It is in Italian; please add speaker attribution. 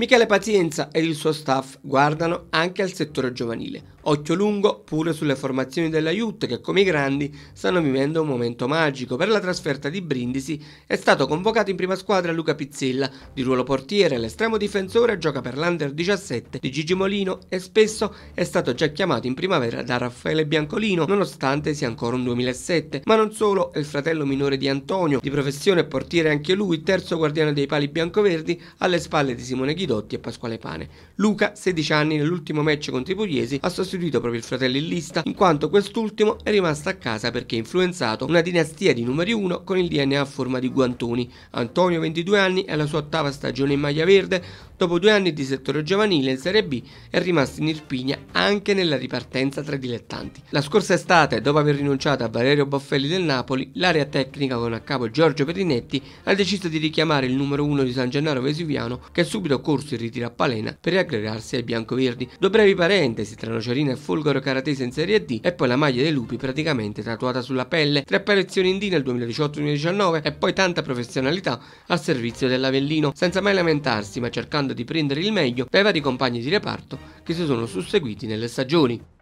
Speaker 1: Michele Pazienza ed il suo staff guardano anche al settore giovanile, occhio lungo pure sulle formazioni della Jut che come i grandi stanno vivendo un momento magico. Per la trasferta di Brindisi è stato convocato in prima squadra Luca Pizzella, di ruolo portiere l'estremo difensore gioca per l'Under 17 di Gigi Molino e spesso è stato già chiamato in primavera da Raffaele Biancolino nonostante sia ancora un 2007, ma non solo, è il fratello minore di Antonio, di professione portiere anche lui, terzo guardiano dei pali biancoverdi alle spalle di Simone Guido Guidotti e Pasquale Pane. Luca, 16 anni, nell'ultimo match contro i pugliesi ha sostituito proprio il fratello in lista in quanto quest'ultimo è rimasto a casa perché ha influenzato una dinastia di numeri 1 con il DNA a forma di guantoni. Antonio, 22 anni, è alla sua ottava stagione in maglia verde, dopo due anni di settore giovanile in Serie B è rimasto in Irpigna anche nella ripartenza tra i dilettanti. La scorsa estate, dopo aver rinunciato a Valerio Boffelli del Napoli, l'area tecnica con a capo Giorgio Perinetti ha deciso di richiamare il numero 1 di San Gennaro Vesuviano che è subito corso scorso in ritiro a Palena per riaggregarsi ai biancoverdi. Due brevi parentesi tra Nocerina e Folgoro Caratese in Serie D e poi la maglia dei lupi praticamente tatuata sulla pelle, tre apparizioni in D nel 2018-2019 e poi tanta professionalità al servizio dell'Avellino, senza mai lamentarsi ma cercando di prendere il meglio dai vari compagni di reparto che si sono susseguiti nelle stagioni.